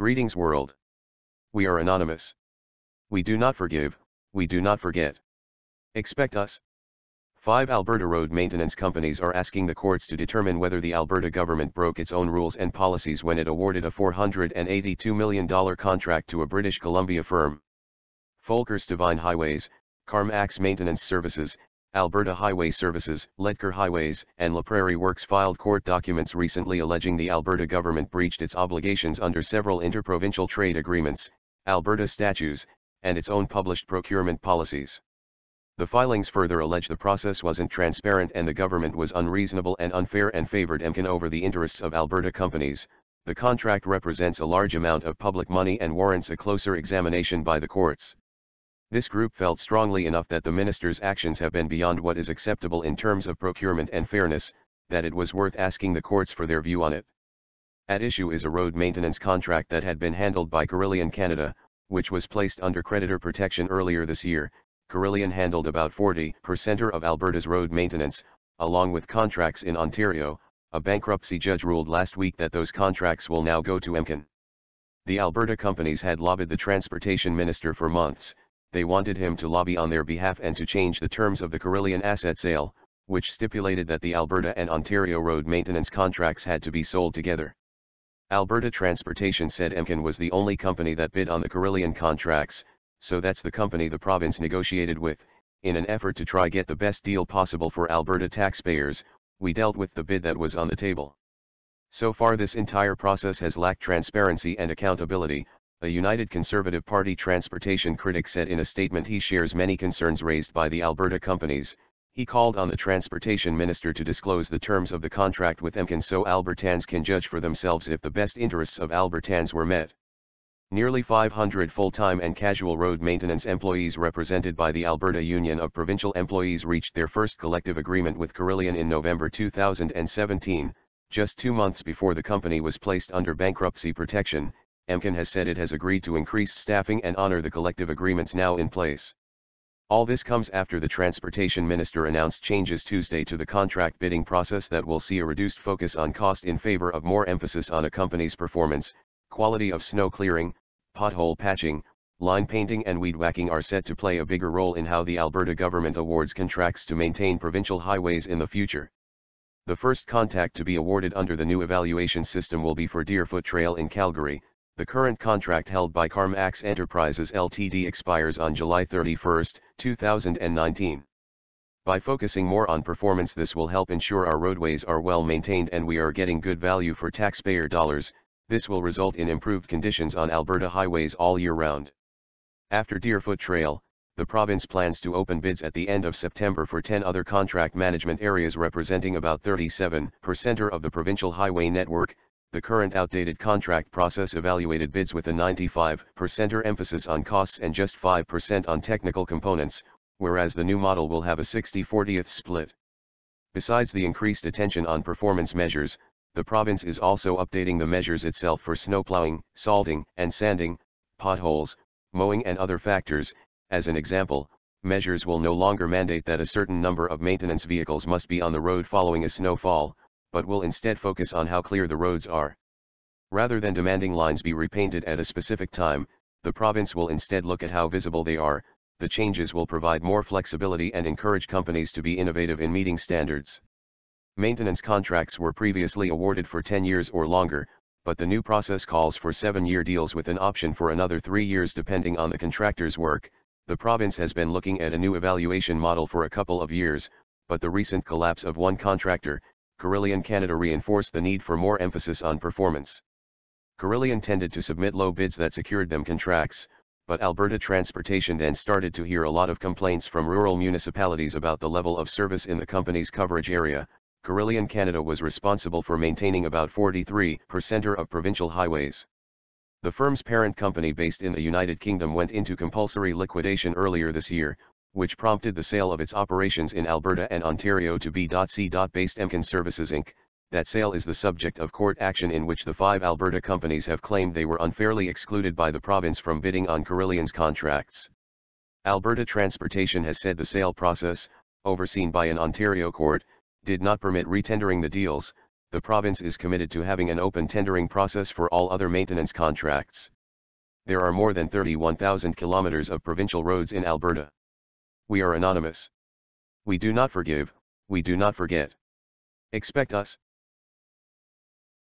Greetings world. We are anonymous. We do not forgive, we do not forget. Expect us. Five Alberta road maintenance companies are asking the courts to determine whether the Alberta government broke its own rules and policies when it awarded a $482 million contract to a British Columbia firm. Folkers Divine Highways, CarMax Maintenance Services, Alberta Highway Services, Ledker Highways, and La Prairie Works filed court documents recently alleging the Alberta government breached its obligations under several interprovincial trade agreements, Alberta statutes, and its own published procurement policies. The filings further allege the process wasn't transparent and the government was unreasonable and unfair and favored Emkin over the interests of Alberta companies. The contract represents a large amount of public money and warrants a closer examination by the courts. This group felt strongly enough that the minister's actions have been beyond what is acceptable in terms of procurement and fairness, that it was worth asking the courts for their view on it. At issue is a road maintenance contract that had been handled by Carillion Canada, which was placed under creditor protection earlier this year. Carillion handled about 40% of Alberta's road maintenance, along with contracts in Ontario, a bankruptcy judge ruled last week that those contracts will now go to Emkin. The Alberta companies had lobbied the transportation minister for months, they wanted him to lobby on their behalf and to change the terms of the Carillion asset sale, which stipulated that the Alberta and Ontario road maintenance contracts had to be sold together. Alberta Transportation said Emkin was the only company that bid on the Carillion contracts, so that's the company the province negotiated with, in an effort to try get the best deal possible for Alberta taxpayers, we dealt with the bid that was on the table. So far this entire process has lacked transparency and accountability, a United Conservative Party transportation critic said in a statement he shares many concerns raised by the Alberta companies, he called on the transportation minister to disclose the terms of the contract with Emkin so Albertans can judge for themselves if the best interests of Albertans were met. Nearly 500 full-time and casual road maintenance employees represented by the Alberta Union of Provincial Employees reached their first collective agreement with Carillion in November 2017, just two months before the company was placed under bankruptcy protection, Amkin has said it has agreed to increase staffing and honor the collective agreements now in place. All this comes after the transportation minister announced changes Tuesday to the contract bidding process that will see a reduced focus on cost in favor of more emphasis on a company's performance, quality of snow clearing, pothole patching, line painting and weed whacking are set to play a bigger role in how the Alberta government awards contracts to maintain provincial highways in the future. The first contract to be awarded under the new evaluation system will be for Deerfoot Trail in Calgary, the current contract held by CarMax Enterprises Ltd expires on July 31, 2019. By focusing more on performance this will help ensure our roadways are well maintained and we are getting good value for taxpayer dollars, this will result in improved conditions on Alberta highways all year round. After Deerfoot Trail, the province plans to open bids at the end of September for 10 other contract management areas representing about 37% of the provincial highway network, the current outdated contract process evaluated bids with a 95% emphasis on costs and just 5% on technical components, whereas the new model will have a 60-40th split. Besides the increased attention on performance measures, the province is also updating the measures itself for snowplowing, salting and sanding, potholes, mowing and other factors, as an example, measures will no longer mandate that a certain number of maintenance vehicles must be on the road following a snowfall, but will instead focus on how clear the roads are. Rather than demanding lines be repainted at a specific time, the province will instead look at how visible they are, the changes will provide more flexibility and encourage companies to be innovative in meeting standards. Maintenance contracts were previously awarded for 10 years or longer, but the new process calls for 7-year deals with an option for another 3 years depending on the contractor's work. The province has been looking at a new evaluation model for a couple of years, but the recent collapse of one contractor, Carillion Canada reinforced the need for more emphasis on performance. Carillion tended to submit low bids that secured them contracts, but Alberta Transportation then started to hear a lot of complaints from rural municipalities about the level of service in the company's coverage area. Carillion Canada was responsible for maintaining about 43% of provincial highways. The firm's parent company based in the United Kingdom went into compulsory liquidation earlier this year, which prompted the sale of its operations in Alberta and Ontario to B.C.-based Emkin Services Inc., that sale is the subject of court action in which the five Alberta companies have claimed they were unfairly excluded by the province from bidding on Carillion's contracts. Alberta Transportation has said the sale process, overseen by an Ontario court, did not permit retendering the deals, the province is committed to having an open tendering process for all other maintenance contracts. There are more than 31,000 kilometers of provincial roads in Alberta we are anonymous. We do not forgive, we do not forget. Expect us,